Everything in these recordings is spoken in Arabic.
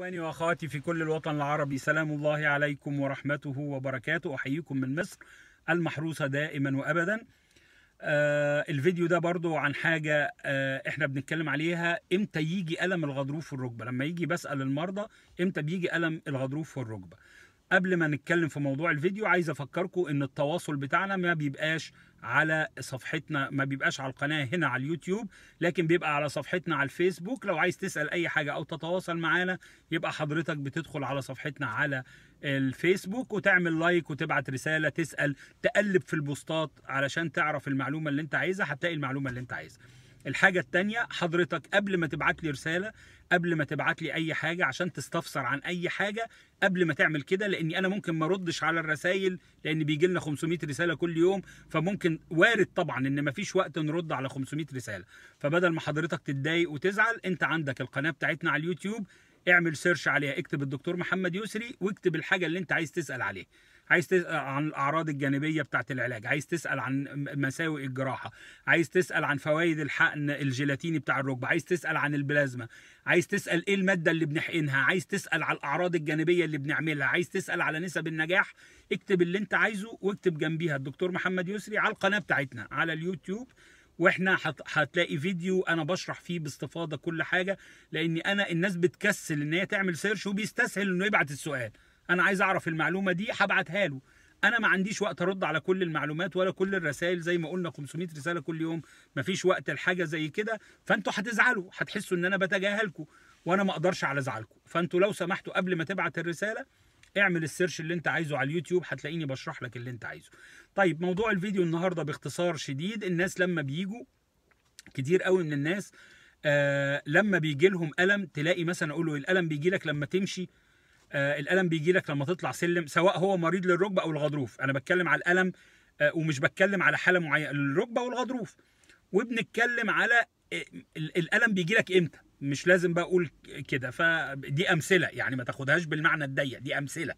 إخواني وأخواتي في كل الوطن العربي سلام الله عليكم ورحمته وبركاته أحييكم من مصر المحروسة دائما وأبدا آه الفيديو ده برضو عن حاجة آه احنا بنتكلم عليها امتى يجي ألم الغضروف في الركبة لما يجي بسأل المرضى امتى بيجي ألم الغضروف في الركبة قبل ما نتكلم في موضوع الفيديو عايز افكركم ان التواصل بتاعنا ما بيبقاش على صفحتنا ما بيبقاش على القناه هنا على اليوتيوب لكن بيبقى على صفحتنا على الفيسبوك لو عايز تسال اي حاجه او تتواصل معانا يبقى حضرتك بتدخل على صفحتنا على الفيسبوك وتعمل لايك وتبعت رساله تسال تقلب في البوستات علشان تعرف المعلومه اللي انت عايزها هتلاقي المعلومه اللي انت عايزها الحاجة التانية حضرتك قبل ما تبعت لي رسالة قبل ما تبعت لي اي حاجه عشان تستفسر عن اي حاجه قبل ما تعمل كده لاني انا ممكن ما اردش على الرسائل لان بيجي لنا 500 رساله كل يوم فممكن وارد طبعا ان ما فيش وقت نرد على 500 رساله فبدل ما حضرتك تتضايق وتزعل انت عندك القناه بتاعتنا على اليوتيوب اعمل سيرش عليها اكتب الدكتور محمد يسري واكتب الحاجه اللي انت عايز تسال عليها عايز تسال عن الاعراض الجانبيه بتاعه العلاج عايز تسال عن مساوئ الجراحه عايز تسال عن فوائد الحقن الجيلاتيني بتاع الركبه عايز تسال عن البلازما عايز تسال ايه الماده اللي بنحقنها عايز تسال على الاعراض الجانبيه اللي بنعملها عايز تسال على نسب النجاح اكتب اللي انت عايزه واكتب جنبيها الدكتور محمد يسري على القناه بتاعتنا على اليوتيوب واحنا هتلاقي فيديو انا بشرح فيه باستفاضه كل حاجه لان انا الناس بتكسل ان هي تعمل سيرش وبيستسهل انه يبعت السؤال انا عايز اعرف المعلومه دي هبعتها له انا ما عنديش وقت ارد على كل المعلومات ولا كل الرسائل زي ما قلنا 500 رساله كل يوم ما فيش وقت لحاجه زي كده فانتوا هتزعلوا هتحسوا ان انا بتجاهلكم وانا ما اقدرش على زعلكم فانتوا لو سمحتوا قبل ما تبعت الرساله اعمل السيرش اللي انت عايزه على اليوتيوب هتلاقيني بشرح لك اللي انت عايزه طيب موضوع الفيديو النهارده باختصار شديد الناس لما بيجوا كتير قوي من الناس آه لما بيجي لهم الم تلاقي مثلا اقول له الالم بيجي لك لما تمشي آه الالم بيجي لك لما تطلع سلم سواء هو مريض للركبه او الغضروف انا بتكلم على الالم آه ومش بتكلم على حاله معينه للركبه والغضروف وبنتكلم على آه، الالم بيجي لك امتى مش لازم بقى اقول كده فدي امثله يعني ما تاخدهاش بالمعنى الضيق دي امثله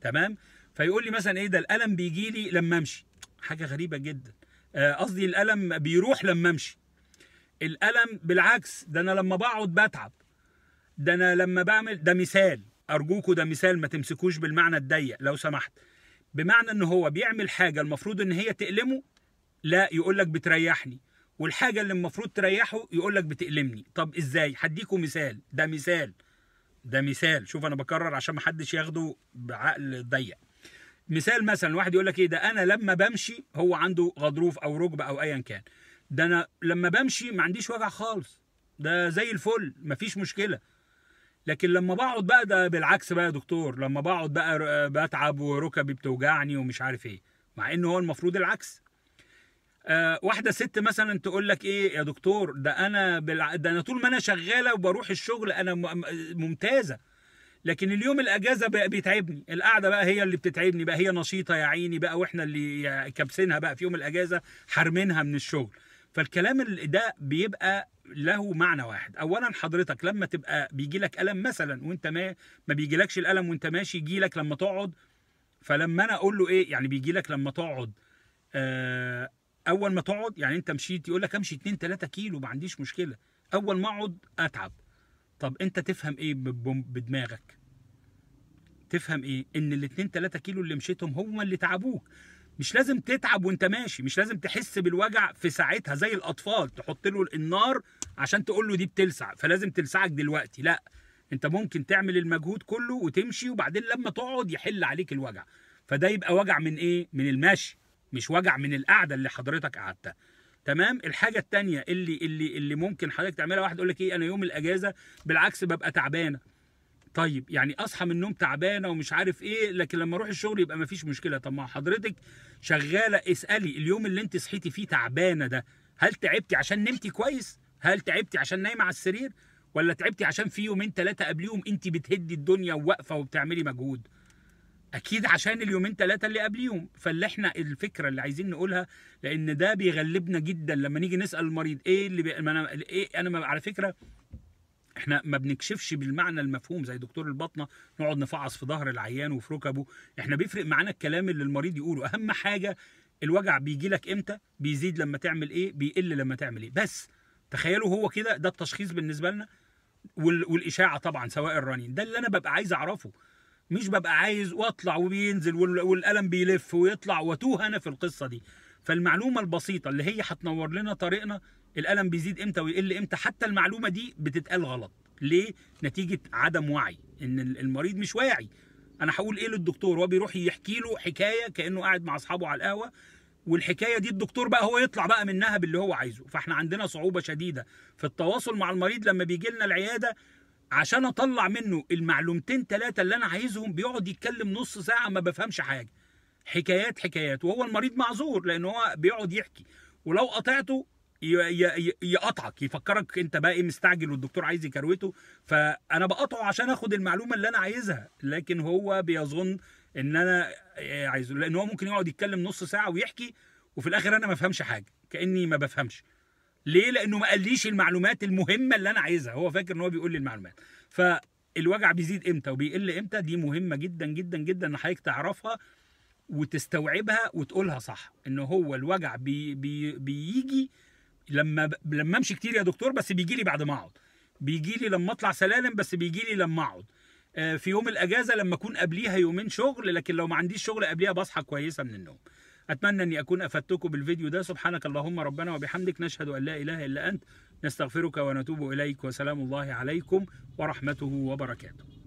تمام فيقول لي مثلا ايه ده الالم بيجي لي لما امشي حاجه غريبه جدا آه، قصدي الالم بيروح لما امشي الالم بالعكس ده انا لما بقعد بتعب ده انا لما بعمل ده مثال ارجوكوا ده مثال ما تمسكوش بالمعنى الضيق لو سمحت بمعنى ان هو بيعمل حاجه المفروض ان هي تألمه لا يقول لك بتريحني والحاجه اللي المفروض تريحه يقول لك بتألمني طب ازاي هديكوا مثال ده مثال ده مثال شوف انا بكرر عشان ما حدش ياخده بعقل ضيق مثال مثلا واحد يقول لك ايه ده انا لما بمشي هو عنده غضروف او ركبه او ايا كان ده انا لما بمشي ما عنديش وجع خالص ده زي الفل ما فيش مشكله لكن لما بقعد بقى ده بالعكس بقى يا دكتور لما بقعد بقى آه، بتعب وركبي بتوجعني ومش عارف ايه مع ان هو المفروض العكس آه، واحده ست مثلا تقول لك ايه يا دكتور ده انا بالع... ده انا طول ما انا شغاله وبروح الشغل انا ممتازه لكن اليوم الاجازه بقى بيتعبني القعده بقى هي اللي بتتعبني بقى هي نشيطه يا عيني بقى واحنا اللي كابسينها بقى في يوم الاجازه حارمينها من الشغل فالكلام ده بيبقى له معنى واحد اولا حضرتك لما تبقى بيجي لك الم مثلا وانت ما ما بيجيلكش الالم وانت ماشي يجي لك لما تقعد فلما انا اقول له ايه يعني بيجي لك لما تقعد آه اول ما تقعد يعني انت مشيت يقول لك امشي 2 3 كيلو ما عنديش مشكله اول ما اقعد اتعب طب انت تفهم ايه بدماغك تفهم ايه ان ال 2 3 كيلو اللي مشيتهم هم اللي تعبوك مش لازم تتعب وانت ماشي مش لازم تحس بالوجع في ساعتها زي الاطفال تحط له النار عشان تقول له دي بتلسع فلازم تلسعك دلوقتي لا انت ممكن تعمل المجهود كله وتمشي وبعدين لما تقعد يحل عليك الوجع فده يبقى وجع من ايه من المشي مش وجع من القعده اللي حضرتك قعدتها تمام الحاجه الثانيه اللي اللي اللي ممكن حضرتك تعملها واحد يقول لك ايه انا يوم الاجازه بالعكس ببقى تعبانه طيب يعني اصحى من النوم تعبانه ومش عارف ايه لكن لما اروح الشغل يبقى ما فيش مشكله طب ما حضرتك شغاله اسالي اليوم اللي انت صحيتي فيه تعبانه ده هل تعبتي عشان نمتي كويس هل تعبتي عشان نايمه على السرير ولا تعبتي عشان في يومين ثلاثه قبليهم انت بتهدي الدنيا وواقفه وبتعملي مجهود اكيد عشان اليومين ثلاثه اللي قبليهم فاللي احنا الفكره اللي عايزين نقولها لان ده بيغلبنا جدا لما نيجي نسال المريض ايه اللي بي... انا ايه انا ما... على فكره احنا ما بنكشفش بالمعنى المفهوم زي دكتور الباطنه نقعد نفعص في ظهر العيان وفي ركبه احنا بيفرق معانا الكلام اللي المريض يقوله اهم حاجه الوجع بيجي لك امتى بيزيد لما تعمل ايه بيقل لما تعمل ايه بس تخيلوا هو كده ده التشخيص بالنسبه لنا والاشاعه طبعا سواء الرنين ده اللي انا ببقى عايز اعرفه مش ببقى عايز واطلع وبينزل والقلم بيلف ويطلع واتوه انا في القصه دي فالمعلومه البسيطه اللي هي هتنور لنا طريقنا القلم بيزيد امتى ويقل امتى حتى المعلومه دي بتتقال غلط ليه نتيجه عدم وعي ان المريض مش واعي انا هقول ايه للدكتور هو بيروح يحكي له حكايه كانه قاعد مع اصحابه على القهوه والحكايه دي الدكتور بقى هو يطلع بقى منها باللي هو عايزه فاحنا عندنا صعوبه شديده في التواصل مع المريض لما بيجي لنا العياده عشان اطلع منه المعلومتين ثلاثه اللي انا عايزهم بيقعد يتكلم نص ساعه ما بفهمش حاجه حكايات حكايات وهو المريض معذور لان هو بيقعد يحكي ولو قطعته يقطعك يفكرك انت بقى ايه مستعجل والدكتور عايز يكروته فانا بقطعه عشان اخد المعلومه اللي انا عايزها لكن هو بيظن ان انا عايزه لان هو ممكن يقعد يتكلم نص ساعه ويحكي وفي الاخر انا ما بفهمش حاجه كاني ما بفهمش ليه لانه ما قاليش المعلومات المهمه اللي انا عايزها هو فاكر ان هو بيقول لي المعلومات فالوجع بيزيد امتى وبيقل امتى دي مهمه جدا جدا جدا ان حضرتك تعرفها وتستوعبها وتقولها صح ان هو الوجع بي بي بيجي لما لما امشي كتير يا دكتور بس بيجي لي بعد ما اقعد بيجي لي لما اطلع سلالم بس بيجي لي لما اقعد آه، في يوم الاجازه لما اكون قبليها يومين شغل لكن لو ما عنديش شغل قبليها بصحى كويسه من النوم اتمنى اني اكون افدتكم بالفيديو ده سبحانك اللهم ربنا وبحمدك نشهد ان لا اله الا انت نستغفرك ونتوب اليك وسلام الله عليكم ورحمته وبركاته